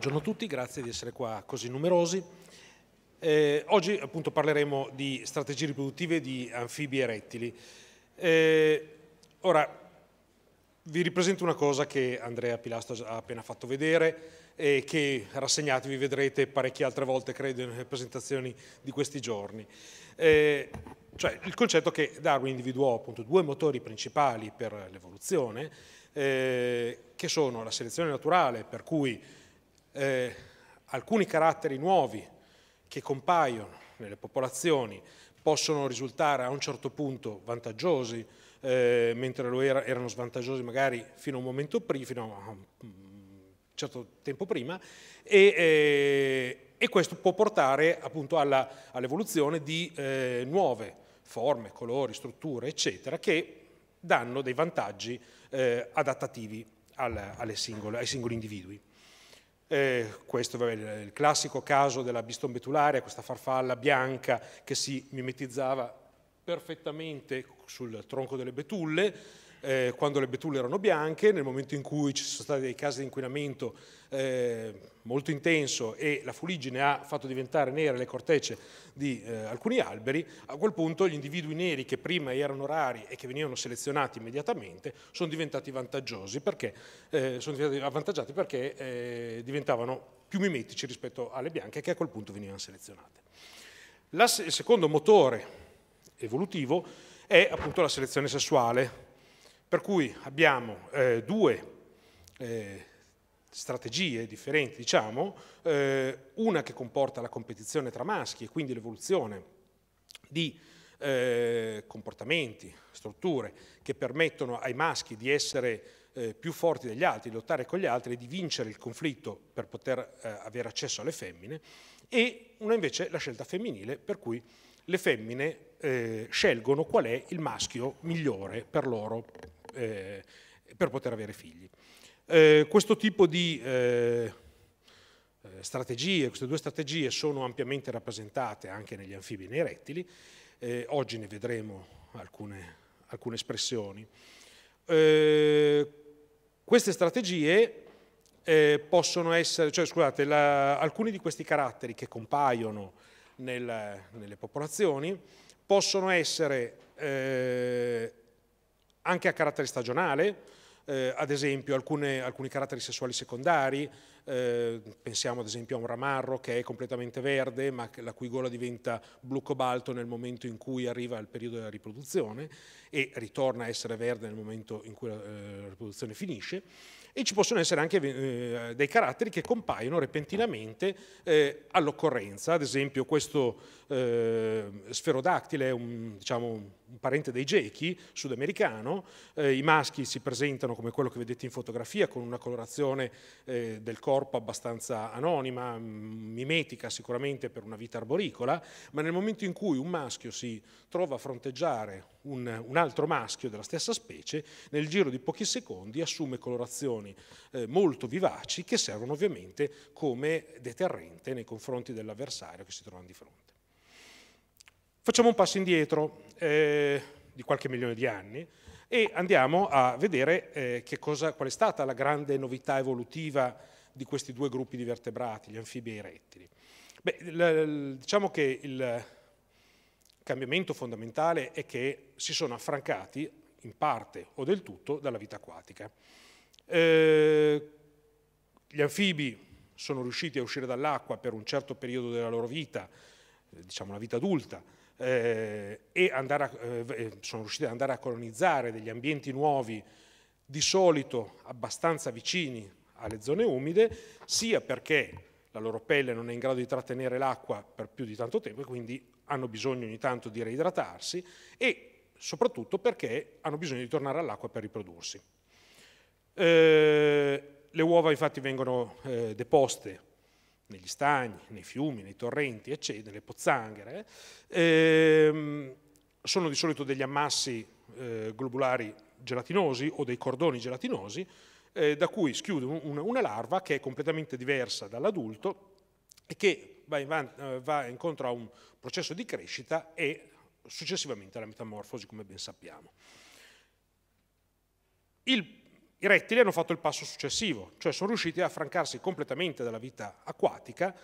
Buongiorno a tutti, grazie di essere qua così numerosi. Eh, oggi appunto parleremo di strategie riproduttive di anfibi e rettili. Eh, ora vi ripresento una cosa che Andrea Pilastro ha appena fatto vedere e che rassegnatevi vedrete parecchie altre volte credo nelle presentazioni di questi giorni. Eh, cioè il concetto che Darwin individuò appunto due motori principali per l'evoluzione eh, che sono la selezione naturale per cui eh, alcuni caratteri nuovi che compaiono nelle popolazioni possono risultare a un certo punto vantaggiosi, eh, mentre era, erano svantaggiosi magari fino a un momento prima, fino a un mm, certo tempo prima, e, eh, e questo può portare appunto all'evoluzione di eh, nuove forme, colori, strutture, eccetera, che danno dei vantaggi eh, adattativi al, singole, ai singoli individui. Eh, questo è il classico caso della biston betularia, questa farfalla bianca che si mimetizzava perfettamente sul tronco delle betulle, eh, quando le betulle erano bianche, nel momento in cui ci sono stati dei casi di inquinamento eh, molto intenso e la fuligine ha fatto diventare nere le cortecce di eh, alcuni alberi, a quel punto gli individui neri che prima erano rari e che venivano selezionati immediatamente sono diventati vantaggiosi perché, eh, sono diventati avvantaggiati perché eh, diventavano più mimetici rispetto alle bianche che a quel punto venivano selezionate. La, il secondo motore evolutivo è appunto la selezione sessuale, per cui abbiamo eh, due eh, strategie differenti, diciamo, eh, una che comporta la competizione tra maschi e quindi l'evoluzione di eh, comportamenti, strutture che permettono ai maschi di essere eh, più forti degli altri, di lottare con gli altri e di vincere il conflitto per poter eh, avere accesso alle femmine, e una invece la scelta femminile per cui le femmine eh, scelgono qual è il maschio migliore per loro eh, per poter avere figli. Eh, questo tipo di eh, strategie, queste due strategie sono ampiamente rappresentate anche negli anfibi e nei rettili, eh, oggi ne vedremo alcune, alcune espressioni. Eh, queste strategie eh, possono essere, cioè scusate, la, alcuni di questi caratteri che compaiono nel, nelle popolazioni possono essere anche a carattere stagionale, eh, ad esempio alcune, alcuni caratteri sessuali secondari, eh, pensiamo ad esempio a un ramarro che è completamente verde ma la cui gola diventa blu cobalto nel momento in cui arriva il periodo della riproduzione e ritorna a essere verde nel momento in cui la, eh, la riproduzione finisce e ci possono essere anche eh, dei caratteri che compaiono repentinamente eh, all'occorrenza, ad esempio questo eh, sferodactile, un, diciamo, un parente dei gechi sudamericano, eh, i maschi si presentano come quello che vedete in fotografia con una colorazione eh, del corpo abbastanza anonima, mm, mimetica sicuramente per una vita arboricola, ma nel momento in cui un maschio si trova a fronteggiare un, un altro maschio della stessa specie, nel giro di pochi secondi assume colorazioni eh, molto vivaci che servono ovviamente come deterrente nei confronti dell'avversario che si trovano di fronte. Facciamo un passo indietro eh, di qualche milione di anni e andiamo a vedere eh, cosa, qual è stata la grande novità evolutiva di questi due gruppi di vertebrati, gli anfibi e i rettili. Beh, diciamo che il cambiamento fondamentale è che si sono affrancati in parte o del tutto dalla vita acquatica. Eh, gli anfibi sono riusciti a uscire dall'acqua per un certo periodo della loro vita, eh, diciamo la vita adulta, eh, e a, eh, eh, sono riusciti ad andare a colonizzare degli ambienti nuovi di solito abbastanza vicini alle zone umide, sia perché la loro pelle non è in grado di trattenere l'acqua per più di tanto tempo e quindi hanno bisogno ogni tanto di reidratarsi e soprattutto perché hanno bisogno di tornare all'acqua per riprodursi. Eh, le uova infatti vengono eh, deposte negli stagni, nei fiumi, nei torrenti, eccetera, nelle pozzanghere, ehm, sono di solito degli ammassi eh, globulari gelatinosi o dei cordoni gelatinosi eh, da cui schiude un, un, una larva che è completamente diversa dall'adulto e che va, in, eh, va incontro a un processo di crescita e successivamente alla metamorfosi, come ben sappiamo. Il i rettili hanno fatto il passo successivo, cioè sono riusciti a affrancarsi completamente dalla vita acquatica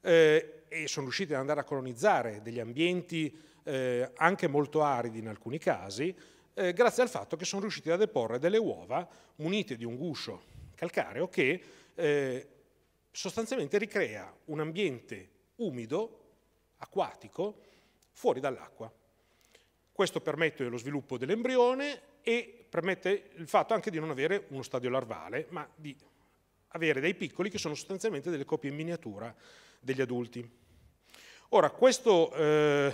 eh, e sono riusciti ad andare a colonizzare degli ambienti eh, anche molto aridi in alcuni casi, eh, grazie al fatto che sono riusciti a deporre delle uova munite di un guscio calcareo che eh, sostanzialmente ricrea un ambiente umido, acquatico, fuori dall'acqua. Questo permette lo sviluppo dell'embrione e permette il fatto anche di non avere uno stadio larvale, ma di avere dei piccoli che sono sostanzialmente delle copie in miniatura degli adulti. Ora, questo, eh,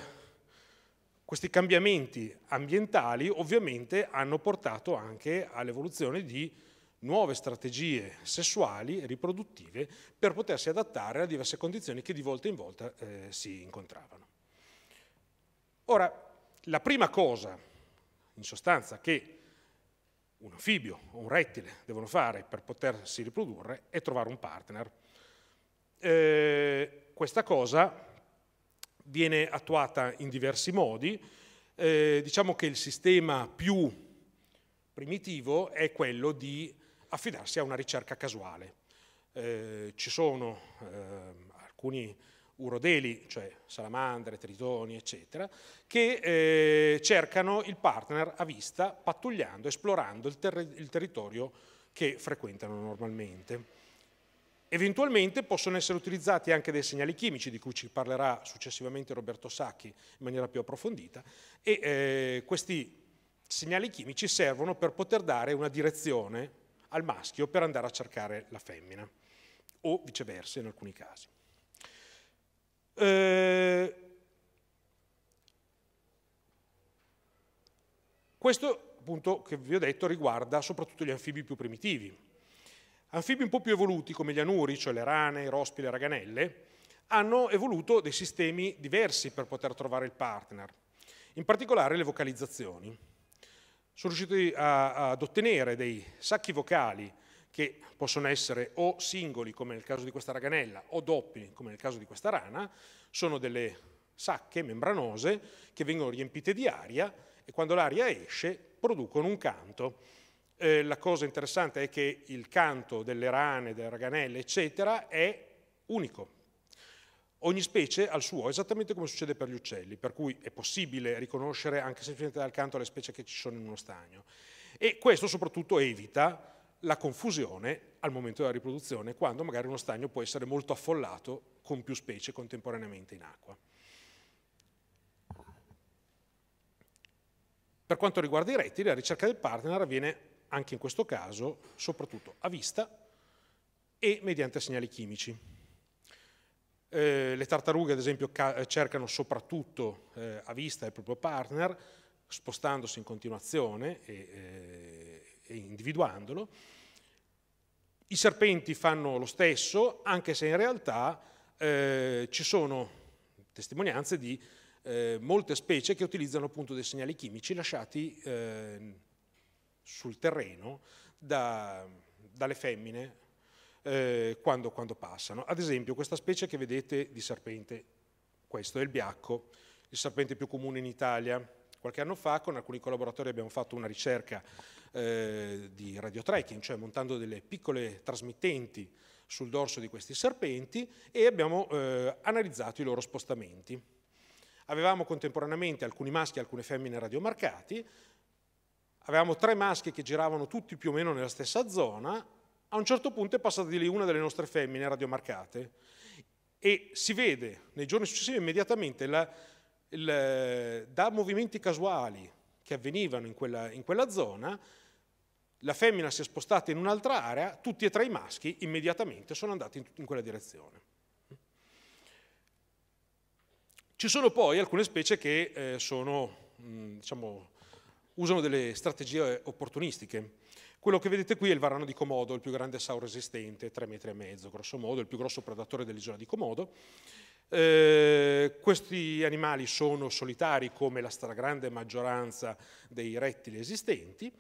questi cambiamenti ambientali ovviamente hanno portato anche all'evoluzione di nuove strategie sessuali e riproduttive per potersi adattare a diverse condizioni che di volta in volta eh, si incontravano. Ora, la prima cosa, in sostanza, che un anfibio o un rettile devono fare per potersi riprodurre e trovare un partner. Eh, questa cosa viene attuata in diversi modi. Eh, diciamo che il sistema più primitivo è quello di affidarsi a una ricerca casuale. Eh, ci sono ehm, alcuni urodeli, cioè salamandre, tritoni, eccetera, che eh, cercano il partner a vista pattugliando, esplorando il, ter il territorio che frequentano normalmente. Eventualmente possono essere utilizzati anche dei segnali chimici, di cui ci parlerà successivamente Roberto Sacchi in maniera più approfondita, e eh, questi segnali chimici servono per poter dare una direzione al maschio per andare a cercare la femmina, o viceversa in alcuni casi. Eh, questo appunto che vi ho detto riguarda soprattutto gli anfibi più primitivi. Anfibi un po' più evoluti come gli anuri, cioè le rane, i rospi, le raganelle, hanno evoluto dei sistemi diversi per poter trovare il partner, in particolare le vocalizzazioni. Sono riusciti ad ottenere dei sacchi vocali che possono essere o singoli, come nel caso di questa raganella, o doppi, come nel caso di questa rana, sono delle sacche membranose che vengono riempite di aria e quando l'aria esce producono un canto. Eh, la cosa interessante è che il canto delle rane, delle raganelle, eccetera, è unico. Ogni specie ha il suo, esattamente come succede per gli uccelli, per cui è possibile riconoscere anche semplicemente dal canto le specie che ci sono in uno stagno. E questo soprattutto evita la confusione al momento della riproduzione, quando magari uno stagno può essere molto affollato con più specie contemporaneamente in acqua. Per quanto riguarda i rettili, la ricerca del partner avviene anche in questo caso soprattutto a vista e mediante segnali chimici. Eh, le tartarughe ad esempio cercano soprattutto eh, a vista il proprio partner spostandosi in continuazione e eh, eh, individuandolo. I serpenti fanno lo stesso, anche se in realtà eh, ci sono testimonianze di eh, molte specie che utilizzano appunto dei segnali chimici lasciati eh, sul terreno da, dalle femmine eh, quando, quando passano. Ad esempio questa specie che vedete di serpente, questo è il biacco, il serpente più comune in Italia. Qualche anno fa con alcuni collaboratori abbiamo fatto una ricerca eh, di radiotrekking, cioè montando delle piccole trasmittenti sul dorso di questi serpenti e abbiamo eh, analizzato i loro spostamenti. Avevamo contemporaneamente alcuni maschi e alcune femmine radiomarcati, avevamo tre maschi che giravano tutti più o meno nella stessa zona, a un certo punto è passata di lì una delle nostre femmine radiomarcate e si vede nei giorni successivi immediatamente la, il, da movimenti casuali che avvenivano in quella, in quella zona la femmina si è spostata in un'altra area, tutti e tre i maschi immediatamente sono andati in, in quella direzione. Ci sono poi alcune specie che eh, sono, mh, mm, diciamo, usano delle strategie opportunistiche. Quello che vedete qui è il varano di Comodo, il più grande sauro esistente, 3,5 metri e mezzo, grosso modo, il più grosso predatore dell'isola di Comodo. Eh, questi animali sono solitari come la stragrande maggioranza dei rettili esistenti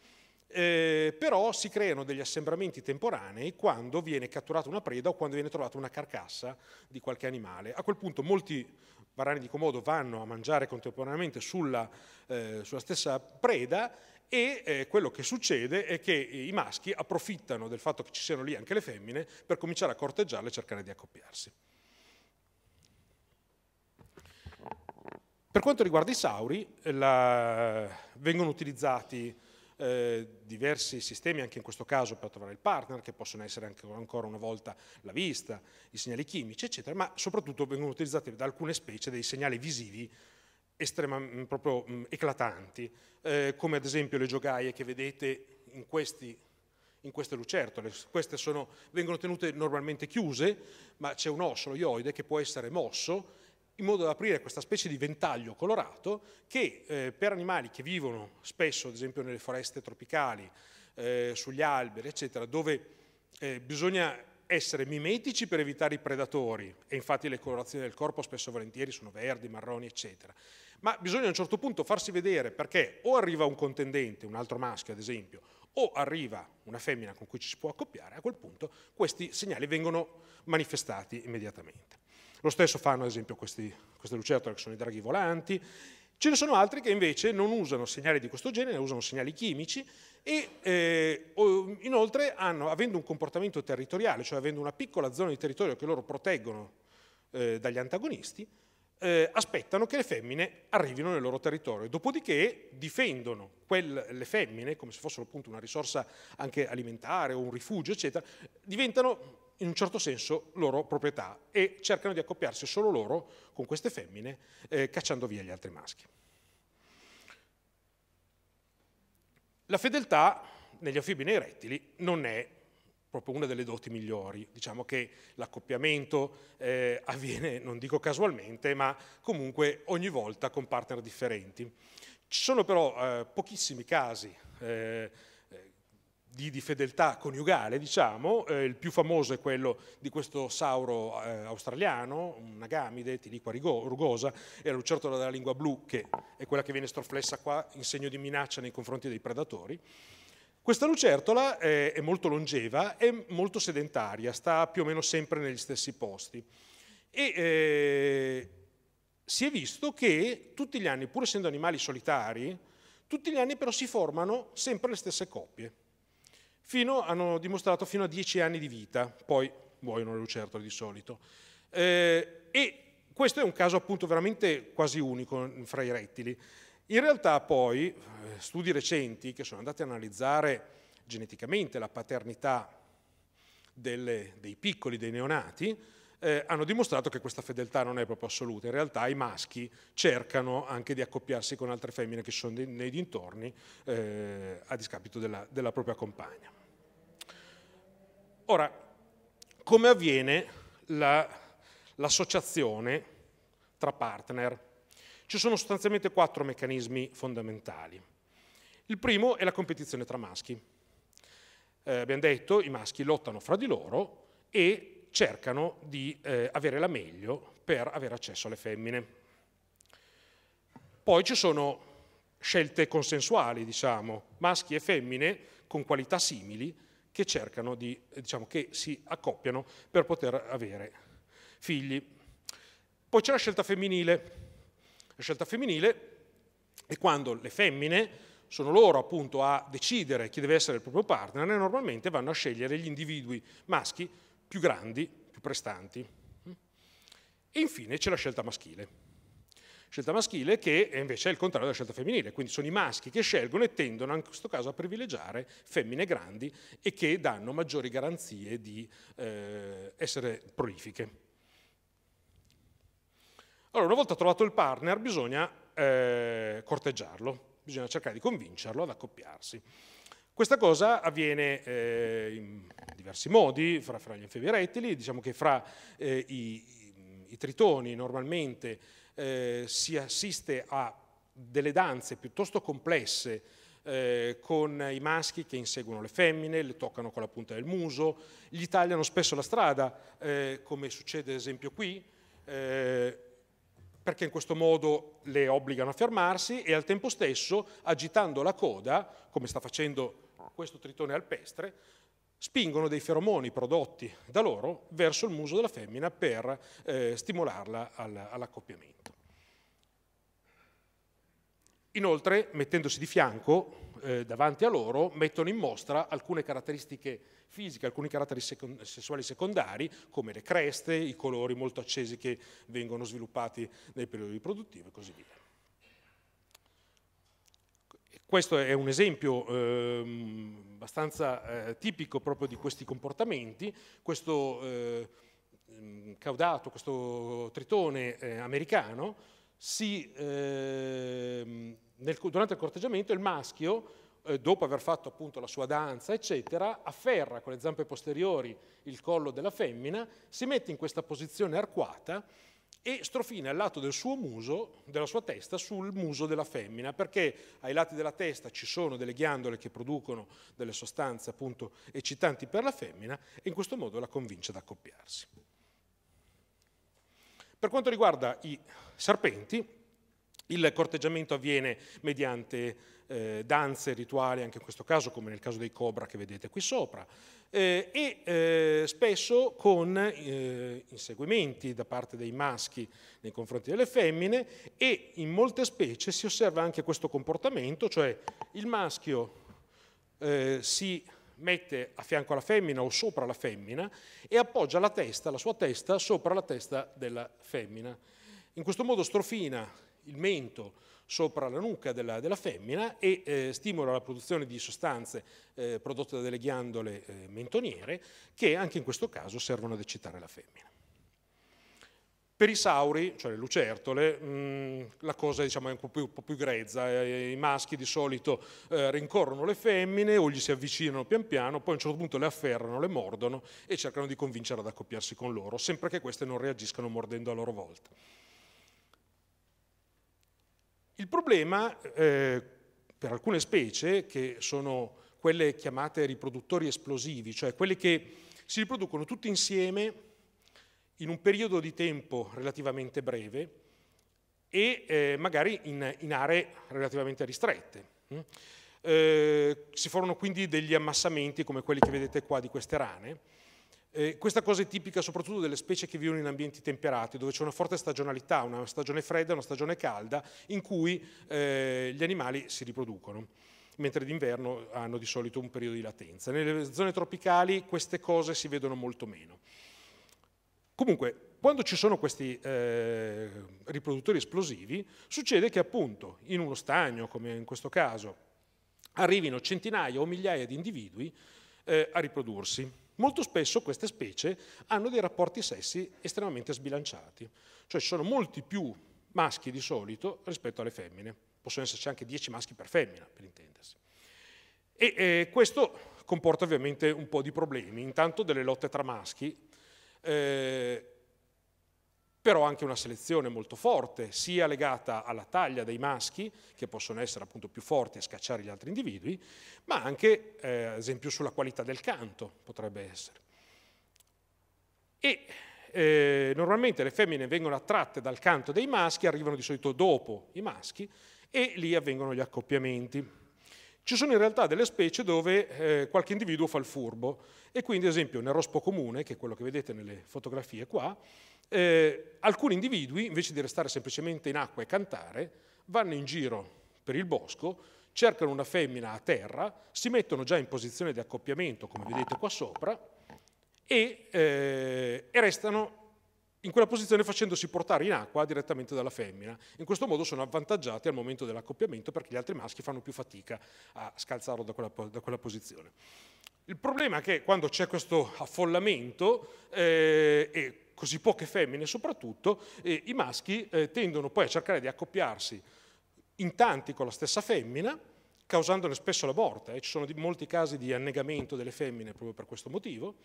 eh, però si creano degli assembramenti temporanei quando viene catturata una preda o quando viene trovata una carcassa di qualche animale. A quel punto molti varani di comodo vanno a mangiare contemporaneamente sulla, eh, sulla stessa preda e eh, quello che succede è che i maschi approfittano del fatto che ci siano lì anche le femmine per cominciare a corteggiarle e cercare di accoppiarsi. Per quanto riguarda i sauri, la... vengono utilizzati eh, diversi sistemi, anche in questo caso per trovare il partner, che possono essere anche, ancora una volta la vista, i segnali chimici, eccetera, ma soprattutto vengono utilizzati da alcune specie dei segnali visivi estrema, mm, proprio mh, mm, eclatanti, eh, come ad esempio le giogaie che vedete in, questi, in queste lucertole. Queste sono, vengono tenute normalmente chiuse, ma c'è un osso, lo ioide, che può essere mosso in modo da aprire questa specie di ventaglio colorato che eh, per animali che vivono spesso, ad esempio nelle foreste tropicali, eh, sugli alberi, eccetera, dove eh, bisogna essere mimetici per evitare i predatori, e infatti le colorazioni del corpo spesso e volentieri sono verdi, marroni, eccetera, ma bisogna a un certo punto farsi vedere perché o arriva un contendente, un altro maschio ad esempio, o arriva una femmina con cui ci si può accoppiare, a quel punto questi segnali vengono manifestati immediatamente. Lo stesso fanno ad esempio questi, queste lucertole che sono i draghi volanti, ce ne sono altri che invece non usano segnali di questo genere, usano segnali chimici e eh, inoltre hanno, avendo un comportamento territoriale, cioè avendo una piccola zona di territorio che loro proteggono eh, dagli antagonisti, eh, aspettano che le femmine arrivino nel loro territorio, dopodiché difendono quel, le femmine come se fossero appunto una risorsa anche alimentare o un rifugio, eccetera, diventano in un certo senso loro proprietà e cercano di accoppiarsi solo loro con queste femmine eh, cacciando via gli altri maschi. La fedeltà negli anfibi e nei rettili non è proprio una delle doti migliori, diciamo che l'accoppiamento eh, avviene, non dico casualmente, ma comunque ogni volta con partner differenti. Ci sono però eh, pochissimi casi eh, di, di, fedeltà coniugale, diciamo, eh, il più famoso è quello di questo sauro eh, australiano, una gamide, tiliqua rugosa, e la lucertola della lingua blu, che è quella che viene storflessa qua in segno di minaccia nei confronti dei predatori. Questa lucertola eh, è molto longeva e molto sedentaria, sta più o meno sempre negli stessi posti. E eh, si è visto che tutti gli anni, pur essendo animali solitari, tutti gli anni però si formano sempre le stesse coppie fino, hanno dimostrato fino a 10 anni di vita, poi muoiono le lucertole di solito. Eh, e questo è un caso appunto veramente quasi unico fra i rettili. In realtà poi eh, studi recenti che sono andati a analizzare geneticamente la paternità delle, dei piccoli, dei neonati, eh, hanno dimostrato che questa fedeltà non è proprio assoluta. In realtà i maschi cercano anche di accoppiarsi con altre femmine che sono nei dintorni eh, a discapito della, della propria compagna. Ora, come avviene la, l'associazione tra partner? Ci sono sostanzialmente quattro meccanismi fondamentali. Il primo è la competizione tra maschi. Eh, abbiamo detto, i maschi lottano fra di loro e cercano di eh, avere la meglio per avere accesso alle femmine. Poi ci sono scelte consensuali, diciamo, maschi e femmine con qualità simili che cercano di, eh, diciamo, che si accoppiano per poter avere figli. Poi c'è la scelta femminile. La scelta femminile è quando le femmine sono loro appunto a decidere chi deve essere il proprio partner e normalmente vanno a scegliere gli individui maschi più grandi, più prestanti. E infine c'è la scelta maschile scelta maschile che invece è il contrario della scelta femminile, quindi sono i maschi che scelgono e tendono in questo caso a privilegiare femmine grandi e che danno maggiori garanzie di eh, essere prolifiche. Allora, una volta trovato il partner bisogna eh, corteggiarlo, bisogna cercare di convincerlo ad accoppiarsi. Questa cosa avviene eh, in diversi modi, fra, fra gli anfibi rettili, diciamo che fra eh, i, i, tritoni normalmente eh, si assiste a delle danze piuttosto complesse eh, con i maschi che inseguono le femmine, le toccano con la punta del muso, gli tagliano spesso la strada, eh, come succede ad esempio qui, eh, perché in questo modo le obbligano a fermarsi e al tempo stesso agitando la coda, come sta facendo questo tritone alpestre, spingono dei feromoni prodotti da loro verso il muso della femmina per eh, stimolarla al, all'accoppiamento. Inoltre, mettendosi di fianco eh, davanti a loro, mettono in mostra alcune caratteristiche fisiche, alcuni caratteri second- sessuali secondari, come le creste, i colori molto accesi che vengono sviluppati nel periodo riproduttivo e così via. Questo è un esempio ehm, abbastanza eh, tipico proprio di questi comportamenti. Questo eh, mm, caudato, questo tritone eh, americano, si, ehm, nel, durante il corteggiamento il maschio, eh, dopo aver fatto appunto la sua danza, eccetera, afferra con le zampe posteriori il collo della femmina, si mette in questa posizione arcuata e strofina il lato del suo muso, della sua testa, sul muso della femmina, perché ai lati della testa ci sono delle ghiandole che producono delle sostanze appunto eccitanti per la femmina e in questo modo la convince ad accoppiarsi. Per quanto riguarda i serpenti, il corteggiamento avviene mediante eh, danze rituali, anche in questo caso come nel caso dei cobra che vedete qui sopra, eh, e eh, spesso con eh, inseguimenti da parte dei maschi nei confronti delle femmine e in molte specie si osserva anche questo comportamento, cioè il maschio eh, si mette a fianco alla femmina o sopra la femmina e appoggia la testa, la sua testa, sopra la testa della femmina. In questo modo strofina il mento sopra la nuca della, della femmina e eh, stimola la produzione di sostanze eh, prodotte da delle ghiandole eh, mentoniere che anche in questo caso servono ad eccitare la femmina. Per i sauri, cioè le lucertole, mm, la cosa diciamo, è un po' più, un po più grezza, eh, i maschi di solito eh, rincorrono le femmine o gli si avvicinano pian piano, poi a un certo punto le afferrano, le mordono e cercano di convincere ad accoppiarsi con loro, sempre che queste non reagiscano mordendo a loro volta. Il problema eh, per alcune specie, che sono quelle chiamate riproduttori esplosivi, cioè quelle che si riproducono tutti insieme in un periodo di tempo relativamente breve e eh, magari in, in, aree relativamente ristrette. Mm? Eh, si formano quindi degli ammassamenti come quelli che vedete qua di queste rane, eh, questa cosa è tipica soprattutto delle specie che vivono in ambienti temperati, dove c'è una forte stagionalità, una stagione fredda, e una stagione calda, in cui eh, gli animali si riproducono, mentre d'inverno hanno di solito un periodo di latenza. Nelle zone tropicali queste cose si vedono molto meno. Comunque, quando ci sono questi eh, riproduttori esplosivi, succede che appunto in uno stagno, come in questo caso, arrivino centinaia o migliaia di individui eh, a riprodursi Molto spesso queste specie hanno dei rapporti sessi estremamente sbilanciati, cioè ci sono molti più maschi di solito rispetto alle femmine, possono esserci anche 10 maschi per femmina, per intendersi. E eh, questo comporta ovviamente un po' di problemi, intanto delle lotte tra maschi, eh, però anche una selezione molto forte, sia legata alla taglia dei maschi, che possono essere appunto più forti a scacciare gli altri individui, ma anche, eh, ad esempio, sulla qualità del canto, potrebbe essere. E eh, normalmente le femmine vengono attratte dal canto dei maschi, arrivano di solito dopo i maschi, e lì avvengono gli accoppiamenti. Ci sono in realtà delle specie dove eh, qualche individuo fa il furbo, e quindi, ad esempio, nel rospo comune, che è quello che vedete nelle fotografie qua, eh, alcuni individui, invece di restare semplicemente in acqua e cantare, vanno in giro per il bosco, cercano una femmina a terra, si mettono già in posizione di accoppiamento, come vedete qua sopra, e, eh, e restano in quella posizione facendosi portare in acqua direttamente dalla femmina. In questo modo sono avvantaggiati al momento dell'accoppiamento perché gli altri maschi fanno più fatica a scalzarlo da quella, da quella posizione. Il problema è che quando c'è questo affollamento eh, e così poche femmine soprattutto, eh, i maschi eh, tendono poi a cercare di accoppiarsi in tanti con la stessa femmina, causandone spesso la morte. Eh. Ci sono molti casi di annegamento delle femmine proprio per questo motivo.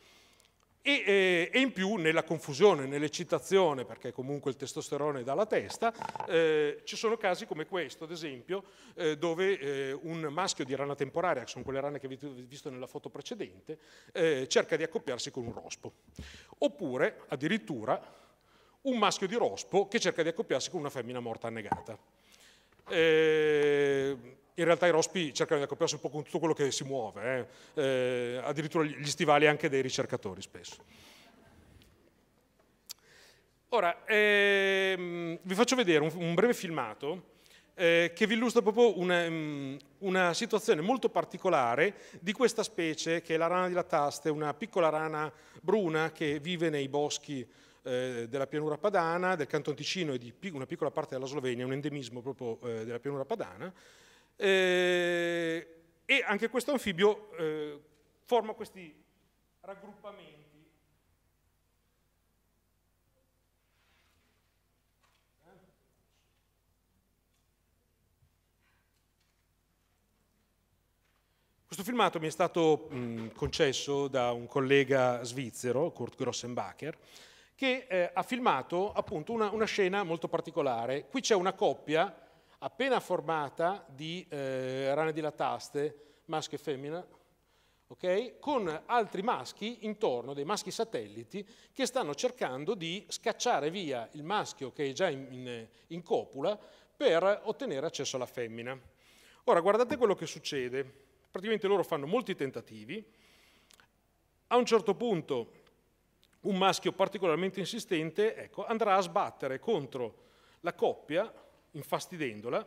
E, eh, e, in più nella confusione, nell'eccitazione, perché comunque il testosterone dà la testa, eh, ci sono casi come questo, ad esempio, eh, dove eh, un maschio di rana temporaria, che sono quelle rane che avete visto nella foto precedente, eh, cerca di accoppiarsi con un rospo. Oppure, addirittura, un maschio di rospo che cerca di accoppiarsi con una femmina morta annegata. Eh, in realtà i rospi cercano di accoppiarsi un po' con tutto quello che si muove, eh. Eh, addirittura gli stivali anche dei ricercatori spesso. Ora, ehm, vi faccio vedere un, un breve filmato eh, che vi illustra proprio una, mm, una, situazione molto particolare di questa specie che è la rana di lataste, una piccola rana bruna che vive nei boschi eh, della pianura padana, del Canton Ticino e di una piccola parte della Slovenia, un endemismo proprio eh, della pianura padana, eh, e anche questo anfibio eh, forma questi raggruppamenti. Questo filmato mi è stato mh, mm, concesso da un collega svizzero, Kurt Grossenbacher, che eh, ha filmato appunto una, una scena molto particolare. Qui c'è una coppia appena formata di eh, rane dilataste, maschio e femmina, okay? con altri maschi intorno, dei maschi satelliti, che stanno cercando di scacciare via il maschio che è già in, in, in copula per ottenere accesso alla femmina. Ora, guardate quello che succede. Praticamente loro fanno molti tentativi. A un certo punto un maschio particolarmente insistente ecco, andrà a sbattere contro la coppia infastidendola,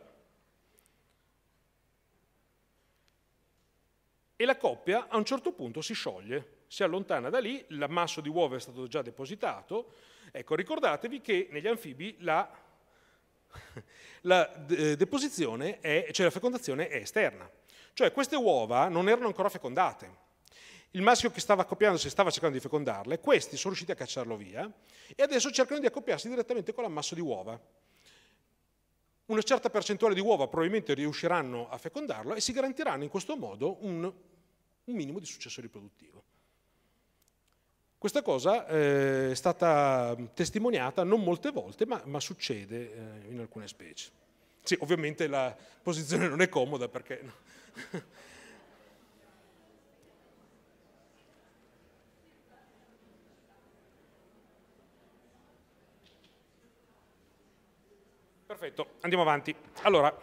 e la coppia a un certo punto si scioglie, si allontana da lì, l'ammasso di uova è stato già depositato. Ecco, ricordatevi che negli anfibi la, la eh, deposizione, è, cioè la fecondazione è esterna. Cioè queste uova non erano ancora fecondate. Il maschio che stava accoppiando accoppiandosi stava cercando di fecondarle, questi sono riusciti a cacciarlo via e adesso cercano di accoppiarsi direttamente con l'ammasso di uova una certa percentuale di uova probabilmente riusciranno a fecondarlo e si garantiranno in questo modo un, un minimo di successo riproduttivo. Questa cosa eh, è stata testimoniata non molte volte, ma, ma succede eh, in alcune specie. Sì, ovviamente la posizione non è comoda perché Perfetto, andiamo avanti. Allora,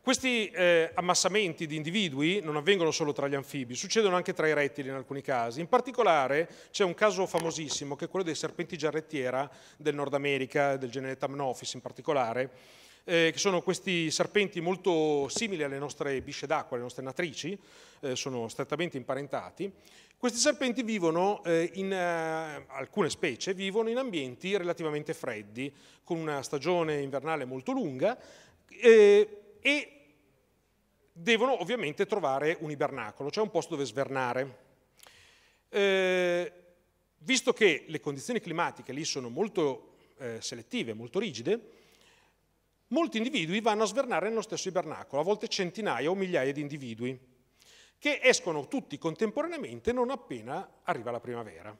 questi eh, ammassamenti di individui non avvengono solo tra gli anfibi, succedono anche tra i rettili in alcuni casi. In particolare c'è un caso famosissimo che è quello dei serpenti giarrettiera del Nord America, del genere Tamnophis in particolare, eh, che sono questi serpenti molto simili alle nostre bisce d'acqua, alle nostre natrici, eh, sono strettamente imparentati, questi serpenti vivono eh, in eh, alcune specie vivono in ambienti relativamente freddi, con una stagione invernale molto lunga eh, e devono ovviamente trovare un ibernacolo, cioè un posto dove svernare. Eh, visto che le condizioni climatiche lì sono molto eh, selettive, molto rigide, molti individui vanno a svernare nello stesso ibernacolo, a volte centinaia o migliaia di individui che escono tutti contemporaneamente non appena arriva la primavera.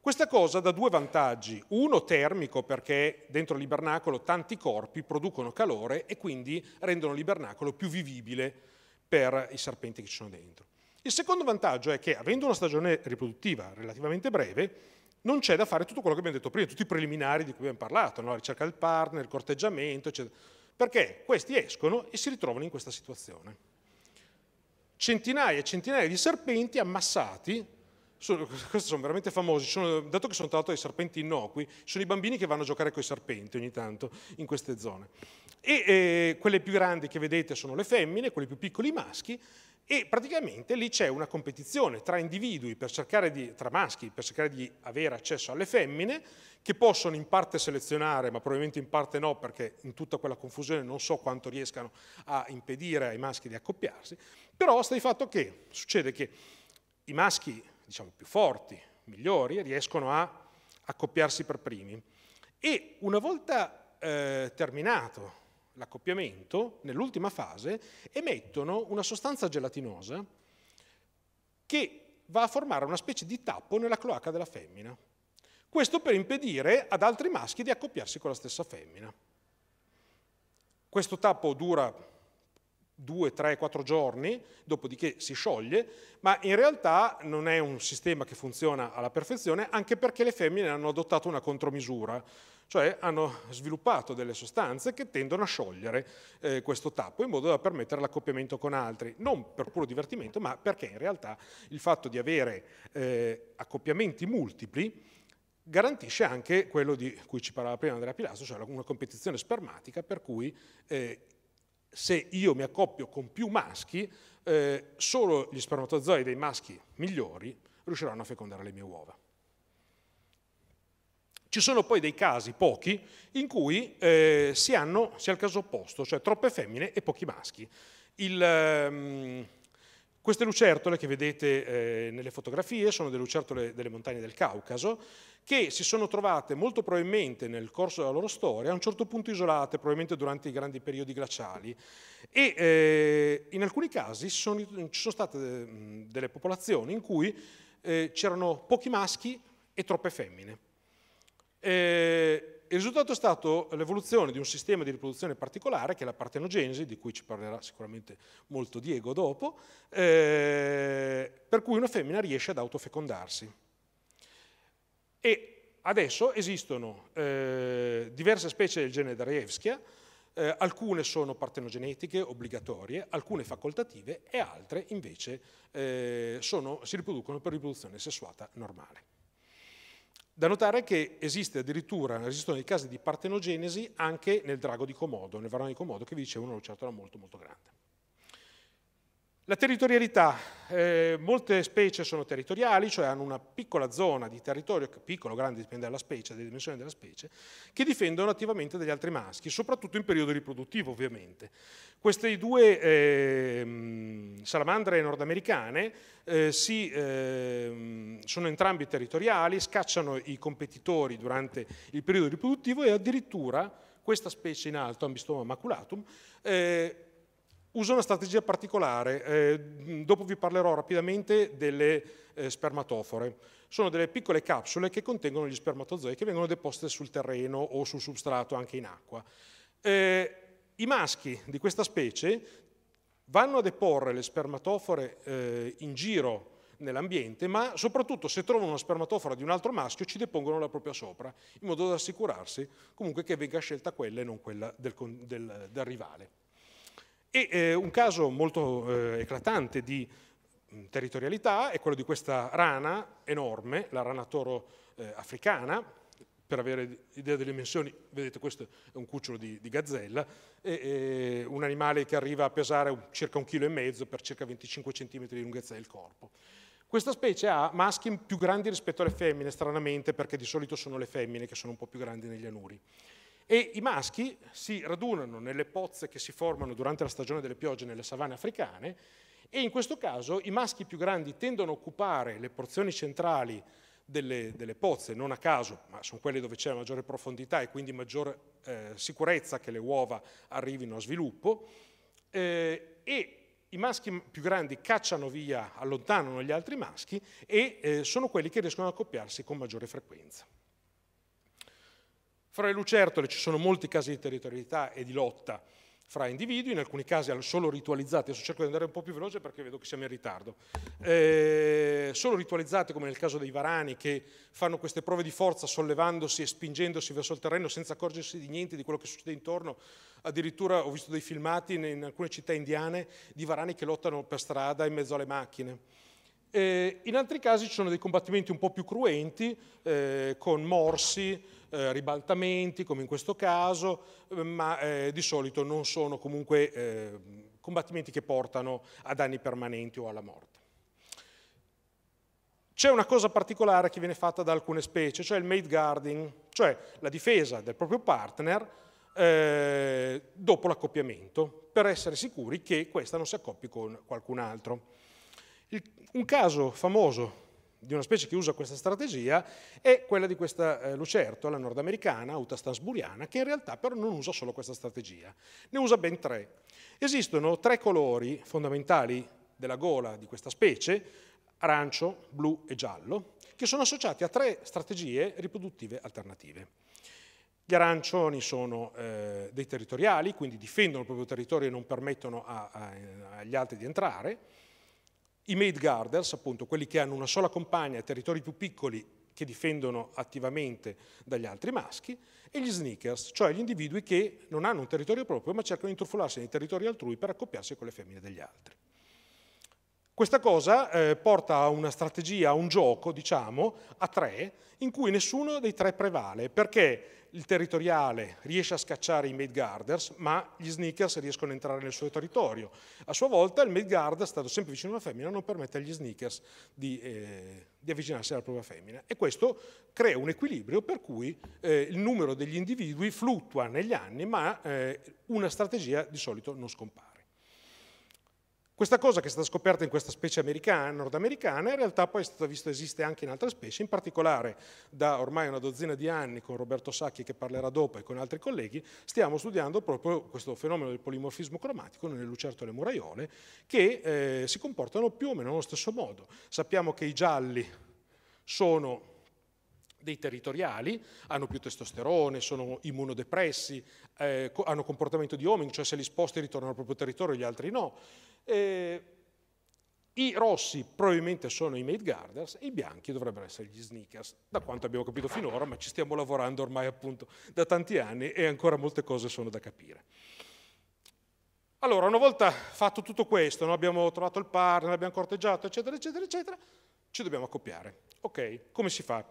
Questa cosa dà due vantaggi, uno termico perché dentro l'ibernacolo tanti corpi producono calore e quindi rendono l'ibernacolo più vivibile per i serpenti che ci sono dentro. Il secondo vantaggio è che avendo una stagione riproduttiva relativamente breve non c'è da fare tutto quello che abbiamo detto prima, tutti i preliminari di cui abbiamo parlato, no? la ricerca del partner, il corteggiamento, eccetera, perché questi escono e si ritrovano in questa situazione centinaia e centinaia di serpenti ammassati, sono, questi sono veramente famosi, sono, dato che sono tra l'altro dei serpenti innocui, sono i bambini che vanno a giocare con i serpenti ogni tanto in queste zone. E eh, quelle più grandi che vedete sono le femmine, quelle più piccoli i maschi, e praticamente lì c'è una competizione tra individui, per cercare di, tra maschi, per cercare di avere accesso alle femmine, che possono in parte selezionare, ma probabilmente in parte no, perché in tutta quella confusione non so quanto riescano a impedire ai maschi di accoppiarsi, però sta di fatto che succede che i maschi, diciamo, più forti, migliori, riescono a accoppiarsi per primi e una volta eh, terminato l'accoppiamento, nell'ultima fase, emettono una sostanza gelatinosa che va a formare una specie di tappo nella cloaca della femmina. Questo per impedire ad altri maschi di accoppiarsi con la stessa femmina. Questo tappo dura 2, 3, 4 giorni, dopodiché si scioglie, ma in realtà non è un sistema che funziona alla perfezione, anche perché le femmine hanno adottato una contromisura, cioè hanno sviluppato delle sostanze che tendono a sciogliere eh, questo tappo in modo da permettere l'accoppiamento con altri, non per puro divertimento, ma perché in realtà il fatto di avere eh, accoppiamenti multipli garantisce anche quello di cui ci parlava prima Andrea Pilastro, cioè una competizione spermatica per cui eh, se io mi accoppio con più maschi, eh, solo gli spermatozoi dei maschi migliori riusciranno a fecondare le mie uova. Ci sono poi dei casi, pochi, in cui eh, si, hanno, si ha il caso opposto, cioè troppe femmine e pochi maschi. Il, um, queste lucertole che vedete eh, nelle fotografie sono delle lucertole delle montagne del Caucaso che si sono trovate molto probabilmente nel corso della loro storia a un certo punto isolate, probabilmente durante i grandi periodi glaciali e eh, in alcuni casi ci sono, sono state delle popolazioni in cui eh, c'erano pochi maschi e troppe femmine. Eh, il risultato è stato l'evoluzione di un sistema di riproduzione particolare, che è la partenogenesi, di cui ci parlerà sicuramente molto Diego dopo, eh, per cui una femmina riesce ad autofecondarsi. E adesso esistono eh, diverse specie del genere Darievschia, eh, alcune sono partenogenetiche, obbligatorie, alcune facoltative e altre invece eh, sono, si riproducono per riproduzione sessuata normale. Da notare che esiste addirittura, esistono dei casi di partenogenesi anche nel drago di Comodo, nel varano di Comodo, che vi dicevo è una lucertola molto molto grande. La territorialità, eh, molte specie sono territoriali, cioè hanno una piccola zona di territorio, piccolo o grande dipende dalla specie, dalle dimensioni della specie, che difendono attivamente dagli altri maschi, soprattutto in periodo riproduttivo ovviamente. Queste due eh, salamandre nordamericane eh, si, ehm, sono entrambi territoriali, scacciano i competitori durante il periodo riproduttivo e addirittura questa specie in alto, Ambistoma maculatum, eh, usa una strategia particolare, eh, dopo vi parlerò rapidamente delle eh, spermatofore. Sono delle piccole capsule che contengono gli spermatozoi che vengono deposite sul terreno o sul substrato, anche in acqua. Eh, I maschi di questa specie vanno a deporre le spermatofore eh, in giro nell'ambiente, ma soprattutto se trovano una spermatofora di un altro maschio ci depongono la propria sopra, in modo da assicurarsi comunque che venga scelta quella e non quella del, del, del rivale. E eh, un caso molto eh, eclatante di mh, mm, territorialità è quello di questa rana enorme, la rana toro eh, africana, per avere idea delle dimensioni, vedete questo è un cucciolo di, di gazzella, e, e, eh, un animale che arriva a pesare un, circa un chilo e mezzo per circa 25 cm di lunghezza del corpo. Questa specie ha maschi più grandi rispetto alle femmine, stranamente, perché di solito sono le femmine che sono un po' più grandi negli anuri e i maschi si radunano nelle pozze che si formano durante la stagione delle piogge nelle savane africane e in questo caso i maschi più grandi tendono a occupare le porzioni centrali delle, delle pozze, non a caso, ma sono quelle dove c'è maggiore profondità e quindi maggiore eh, sicurezza che le uova arrivino a sviluppo eh, e i maschi più grandi cacciano via, allontanano gli altri maschi e eh, sono quelli che riescono ad accoppiarsi con maggiore frequenza. Fra le lucertole ci sono molti casi di territorialità e di lotta fra individui, in alcuni casi solo ritualizzati, adesso cerco di andare un po' più veloce perché vedo che siamo in ritardo, eh, solo ritualizzati come nel caso dei varani che fanno queste prove di forza sollevandosi e spingendosi verso il terreno senza accorgersi di niente di quello che succede intorno, addirittura ho visto dei filmati in alcune città indiane di varani che lottano per strada in mezzo alle macchine. Eh, in altri casi ci sono dei combattimenti un po' più cruenti, eh, con morsi, eh, ribaltamenti, come in questo caso, eh, ma eh, di solito non sono comunque eh, combattimenti che portano a danni permanenti o alla morte. C'è una cosa particolare che viene fatta da alcune specie, cioè il mate guarding, cioè la difesa del proprio partner eh, dopo l'accoppiamento, per essere sicuri che questa non si accoppi con qualcun altro un caso famoso di una specie che usa questa strategia è quella di questa eh, lucertola nordamericana, Eutastasburiana, che in realtà però non usa solo questa strategia, ne usa ben tre. Esistono tre colori fondamentali della gola di questa specie, arancio, blu e giallo, che sono associati a tre strategie riproduttive alternative. Gli arancioni sono eh, dei territoriali, quindi difendono il proprio territorio e non permettono a, a, agli altri di entrare. I maid guarders, appunto, quelli che hanno una sola compagna e territori più piccoli che difendono attivamente dagli altri maschi, e gli sneakers, cioè gli individui che non hanno un territorio proprio ma cercano di intrufolarsi nei territori altrui per accoppiarsi con le femmine degli altri. Questa cosa eh, porta a una strategia, a un gioco, diciamo, a tre, in cui nessuno dei tre prevale, perché il territoriale riesce a scacciare i mid guarders, ma gli sneakers riescono ad entrare nel suo territorio. A sua volta il mid guard, stato sempre vicino a una femmina, non permette agli sneakers di, eh, di avvicinarsi alla propria femmina. E questo crea un equilibrio per cui eh, il numero degli individui fluttua negli anni, ma eh, una strategia di solito non scompare. Questa cosa che è stata scoperta in questa specie nordamericana in realtà poi è stata vista esiste anche in altre specie, in particolare da ormai una dozzina di anni con Roberto Sacchi che parlerà dopo e con altri colleghi, stiamo studiando proprio questo fenomeno del polimorfismo cromatico nelle lucertole muraiole che eh, si comportano più o meno nello stesso modo. Sappiamo che i gialli sono dei territoriali, hanno più testosterone, sono immunodepressi, eh, hanno comportamento di homing, cioè se li sposti ritornano al proprio territorio, gli altri no eh, i rossi probabilmente sono i made guarders, i bianchi dovrebbero essere gli sneakers, da quanto abbiamo capito finora, ma ci stiamo lavorando ormai appunto da tanti anni e ancora molte cose sono da capire. Allora, una volta fatto tutto questo, no? abbiamo trovato il partner, l'abbiamo corteggiato, eccetera, eccetera, eccetera, ci dobbiamo accoppiare. Ok, come si fa?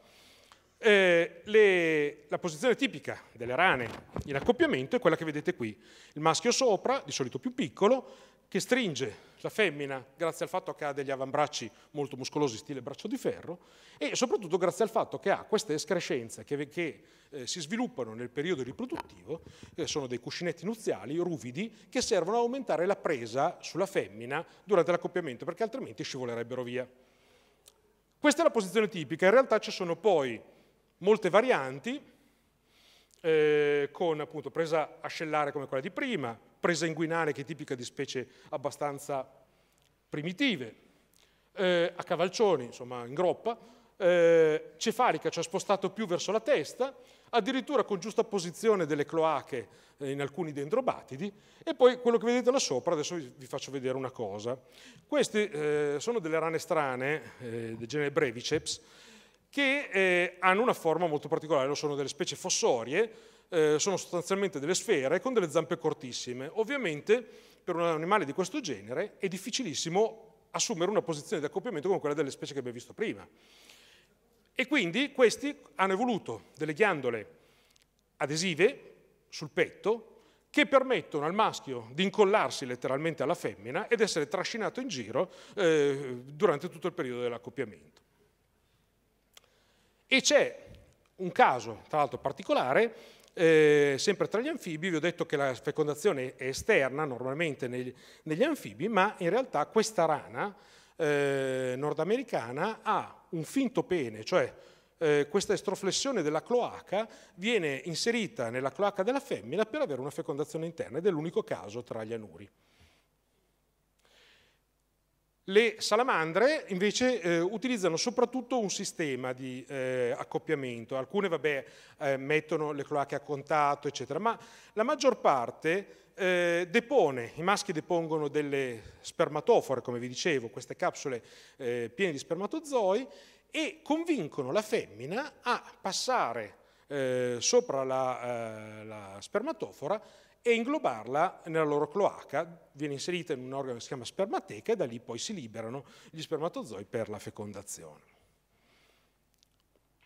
Eh, le, la posizione tipica delle rane in accoppiamento è quella che vedete qui. Il maschio sopra, di solito più piccolo, che stringe la femmina grazie al fatto che ha degli avambracci molto muscolosi, stile braccio di ferro, e soprattutto grazie al fatto che ha queste escrescenze che, che eh, si sviluppano nel periodo riproduttivo, che eh, sono dei cuscinetti nuziali, ruvidi, che servono a aumentare la presa sulla femmina durante l'accoppiamento, perché altrimenti scivolerebbero via. Questa è la posizione tipica, in realtà ci sono poi molte varianti, eh, con appunto presa ascellare come quella di prima, presa inguinale che è tipica di specie abbastanza primitive, eh, a cavalcioni, insomma in groppa, eh, cefalica cioè spostato più verso la testa, addirittura con giusta posizione delle cloache eh, in alcuni dendrobatidi, e poi quello che vedete là sopra, adesso vi faccio vedere una cosa. Queste eh, sono delle rane strane, eh, del genere Breviceps, che eh, hanno una forma molto particolare, sono delle specie fossorie, eh, sono sostanzialmente delle sfere con delle zampe cortissime. Ovviamente per un animale di questo genere è difficilissimo assumere una posizione di accoppiamento come quella delle specie che abbiamo visto prima. E quindi questi hanno evoluto delle ghiandole adesive sul petto che permettono al maschio di incollarsi letteralmente alla femmina ed essere trascinato in giro eh, durante tutto il periodo dell'accoppiamento. E c'è un caso, tra l'altro particolare, eh, sempre tra gli anfibi, vi ho detto che la fecondazione è esterna normalmente negli, negli anfibi, ma in realtà questa rana eh, nordamericana ha un finto pene, cioè eh, questa estroflessione della cloaca viene inserita nella cloaca della femmina per avere una fecondazione interna ed è l'unico caso tra gli anuri. Le salamandre invece eh, utilizzano soprattutto un sistema di eh, accoppiamento, alcune vabbè, eh, mettono le cloache a contatto, eccetera, ma la maggior parte eh, depone, i maschi depongono delle spermatofore, come vi dicevo, queste capsule eh, piene di spermatozoi e convincono la femmina a passare eh, sopra la, eh, la spermatofora e inglobarla nella loro cloaca, viene inserita in un organo che si chiama spermateca e da lì poi si liberano gli spermatozoi per la fecondazione.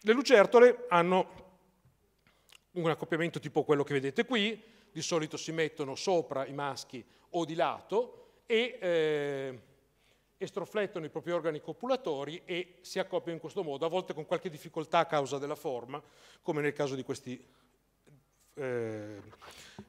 Le lucertole hanno un accoppiamento tipo quello che vedete qui, di solito si mettono sopra i maschi o di lato e eh, estroflettono i propri organi copulatori e si accoppiano in questo modo, a volte con qualche difficoltà a causa della forma, come nel caso di questi eh,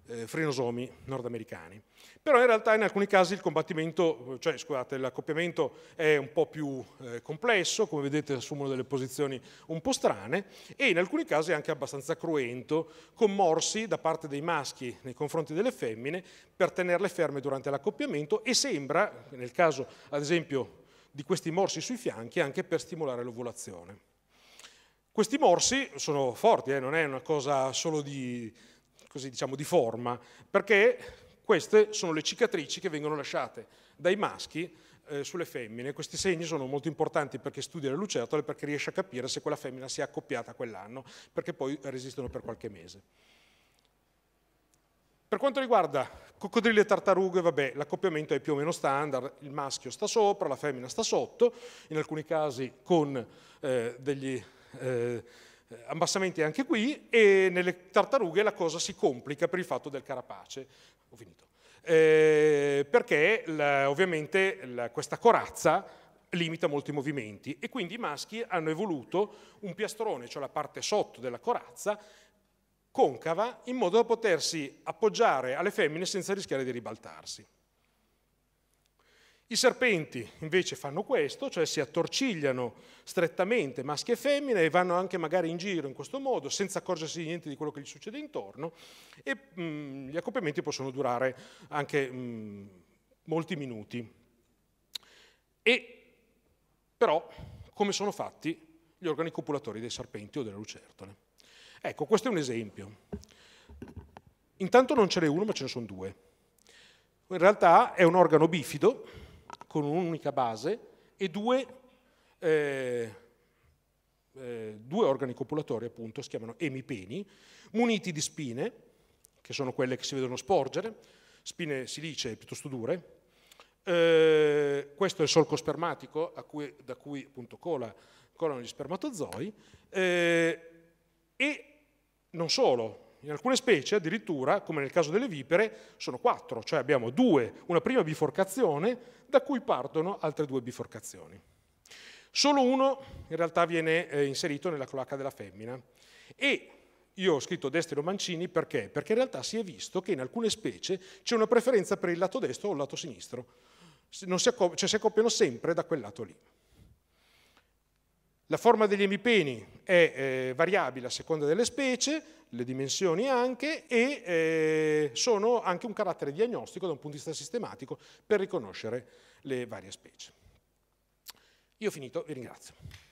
eh frenosomi nordamericani. Però in realtà in alcuni casi il combattimento, cioè scusate, l'accoppiamento è un po' più eh, complesso, come vedete assumono delle posizioni un po' strane e in alcuni casi anche abbastanza cruento, con morsi da parte dei maschi nei confronti delle femmine per tenerle ferme durante l'accoppiamento e sembra, nel caso ad esempio di questi morsi sui fianchi, anche per stimolare l'ovulazione. Questi morsi sono forti, eh, non è una cosa solo di, così, diciamo, di forma, perché queste sono le cicatrici che vengono lasciate dai maschi eh, sulle femmine. Questi segni sono molto importanti perché studia le lucertole, perché riesce a capire se quella femmina si è accoppiata quell'anno, perché poi resistono per qualche mese. Per quanto riguarda coccodrilli e tartarughe, vabbè, l'accoppiamento è più o meno standard, il maschio sta sopra, la femmina sta sotto, in alcuni casi con eh, degli eh, abbassamenti anche qui e nelle tartarughe la cosa si complica per il fatto del carapace. Ho finito. Eh, perché la, ovviamente la, questa corazza limita molti movimenti e quindi i maschi hanno evoluto un piastrone, cioè la parte sotto della corazza, concava in modo da potersi appoggiare alle femmine senza rischiare di ribaltarsi. I serpenti invece fanno questo, cioè si attorcigliano strettamente maschi e femmine e vanno anche magari in giro in questo modo, senza accorgersi di niente di quello che gli succede intorno e mh, mm, gli accoppiamenti possono durare anche mh, mm, molti minuti. E però come sono fatti gli organi copulatori dei serpenti o delle lucertole. Ecco, questo è un esempio. Intanto non ce n'è uno, ma ce ne sono due. In realtà è un organo bifido, con un'unica base e due, eh, eh, due organi copulatori, appunto, si chiamano emipeni, muniti di spine, che sono quelle che si vedono sporgere, spine silicee piuttosto dure. Eh, questo è il solco spermatico cui, da cui appunto cola, colano gli spermatozoi eh, e non solo, in alcune specie addirittura, come nel caso delle vipere, sono quattro, cioè abbiamo due, una prima biforcazione da cui partono altre due biforcazioni. Solo uno in realtà viene eh, inserito nella cloaca della femmina e io ho scritto destro mancini perché? Perché in realtà si è visto che in alcune specie c'è una preferenza per il lato destro o il lato sinistro, non si accop- cioè si accoppiano sempre da quel lato lì. La forma degli emipeni è eh, variabile a seconda delle specie, le dimensioni anche e eh, sono anche un carattere diagnostico da un punto di vista sistematico per riconoscere le varie specie. Io ho finito, vi ringrazio.